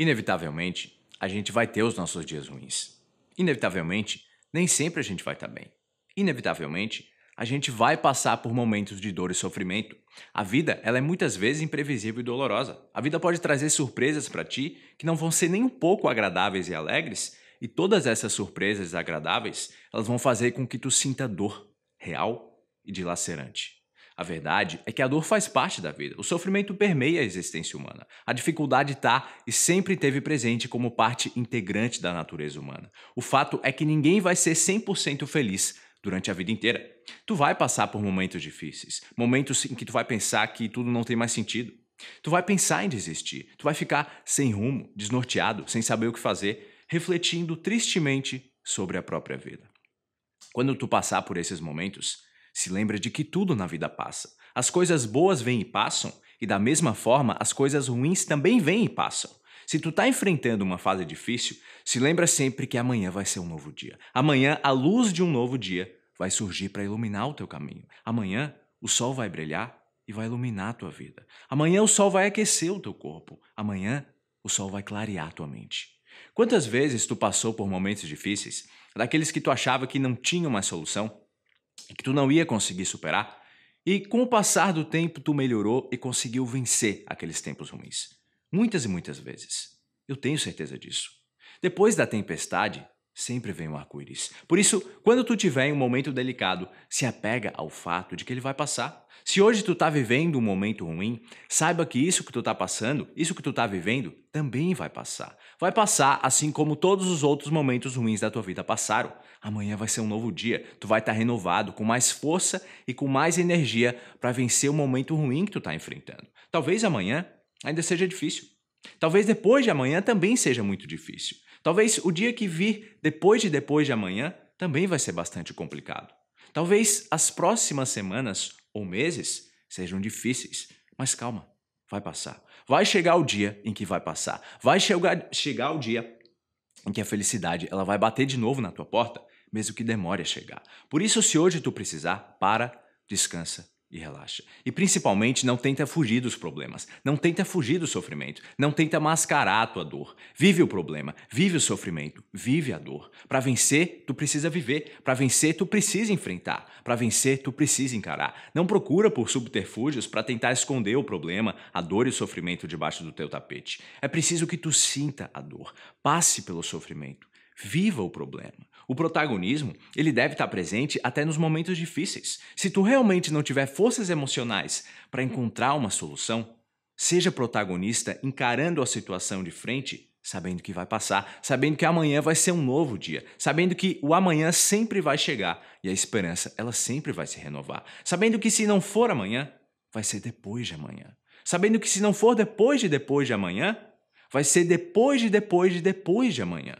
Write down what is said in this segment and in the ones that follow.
Inevitavelmente, a gente vai ter os nossos dias ruins. Inevitavelmente, nem sempre a gente vai estar tá bem. Inevitavelmente, a gente vai passar por momentos de dor e sofrimento. A vida, ela é muitas vezes imprevisível e dolorosa. A vida pode trazer surpresas para ti que não vão ser nem um pouco agradáveis e alegres, e todas essas surpresas agradáveis, elas vão fazer com que tu sinta dor real e dilacerante. A verdade é que a dor faz parte da vida, o sofrimento permeia a existência humana. A dificuldade está e sempre teve presente como parte integrante da natureza humana. O fato é que ninguém vai ser 100% feliz durante a vida inteira. Tu vai passar por momentos difíceis, momentos em que tu vai pensar que tudo não tem mais sentido. Tu vai pensar em desistir, tu vai ficar sem rumo, desnorteado, sem saber o que fazer, refletindo tristemente sobre a própria vida. Quando tu passar por esses momentos, se lembra de que tudo na vida passa. As coisas boas vêm e passam, e da mesma forma as coisas ruins também vêm e passam. Se tu tá enfrentando uma fase difícil, se lembra sempre que amanhã vai ser um novo dia. Amanhã a luz de um novo dia vai surgir para iluminar o teu caminho. Amanhã o sol vai brilhar e vai iluminar a tua vida. Amanhã o sol vai aquecer o teu corpo. Amanhã o sol vai clarear a tua mente. Quantas vezes tu passou por momentos difíceis, daqueles que tu achava que não tinha uma solução, que tu não ia conseguir superar. E com o passar do tempo, tu melhorou e conseguiu vencer aqueles tempos ruins. Muitas e muitas vezes. Eu tenho certeza disso. Depois da tempestade, sempre vem um arco-íris. Por isso, quando tu tiver em um momento delicado, se apega ao fato de que ele vai passar. Se hoje tu tá vivendo um momento ruim, saiba que isso que tu tá passando, isso que tu tá vivendo, também vai passar. Vai passar assim como todos os outros momentos ruins da tua vida passaram. Amanhã vai ser um novo dia, tu vai estar tá renovado, com mais força e com mais energia para vencer o momento ruim que tu tá enfrentando. Talvez amanhã ainda seja difícil. Talvez depois de amanhã também seja muito difícil. Talvez o dia que vir depois de depois de amanhã também vai ser bastante complicado. Talvez as próximas semanas ou meses sejam difíceis, mas calma, vai passar. Vai chegar o dia em que vai passar. Vai chegar, chegar o dia em que a felicidade ela vai bater de novo na tua porta, mesmo que demore a chegar. Por isso, se hoje tu precisar, para, descansa e relaxa. E principalmente não tenta fugir dos problemas, não tenta fugir do sofrimento, não tenta mascarar a tua dor. Vive o problema, vive o sofrimento, vive a dor. Para vencer, tu precisa viver, para vencer tu precisa enfrentar, para vencer tu precisa encarar. Não procura por subterfúgios para tentar esconder o problema, a dor e o sofrimento debaixo do teu tapete. É preciso que tu sinta a dor, passe pelo sofrimento Viva o problema. O protagonismo, ele deve estar presente até nos momentos difíceis. Se tu realmente não tiver forças emocionais para encontrar uma solução, seja protagonista encarando a situação de frente, sabendo que vai passar, sabendo que amanhã vai ser um novo dia, sabendo que o amanhã sempre vai chegar e a esperança, ela sempre vai se renovar. Sabendo que se não for amanhã, vai ser depois de amanhã. Sabendo que se não for depois de depois de amanhã, vai ser depois de depois de depois de amanhã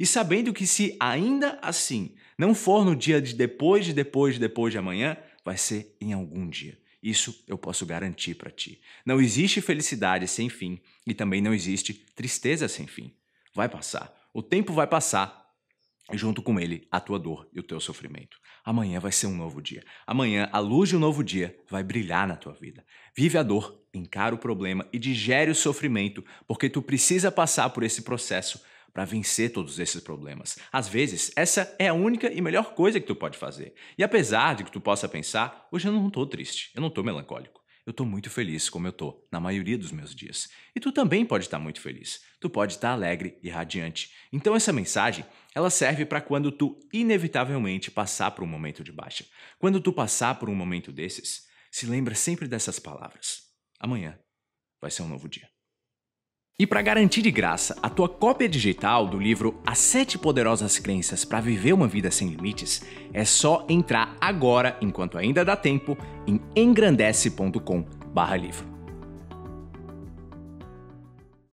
e sabendo que se ainda assim não for no dia de depois, de depois, de depois de amanhã, vai ser em algum dia. Isso eu posso garantir para ti. Não existe felicidade sem fim e também não existe tristeza sem fim. Vai passar. O tempo vai passar e junto com ele a tua dor e o teu sofrimento. Amanhã vai ser um novo dia. Amanhã a luz de um novo dia vai brilhar na tua vida. Vive a dor, encara o problema e digere o sofrimento, porque tu precisa passar por esse processo para vencer todos esses problemas. Às vezes, essa é a única e melhor coisa que tu pode fazer. E apesar de que tu possa pensar, hoje eu não estou triste, eu não estou melancólico. Eu estou muito feliz como eu estou na maioria dos meus dias. E tu também pode estar tá muito feliz. Tu pode estar tá alegre e radiante. Então essa mensagem, ela serve para quando tu inevitavelmente passar por um momento de baixa. Quando tu passar por um momento desses, se lembra sempre dessas palavras. Amanhã vai ser um novo dia. E para garantir de graça a tua cópia digital do livro As Sete Poderosas Crenças para Viver uma Vida Sem Limites, é só entrar agora, enquanto ainda dá tempo, em engrandece.com/livro.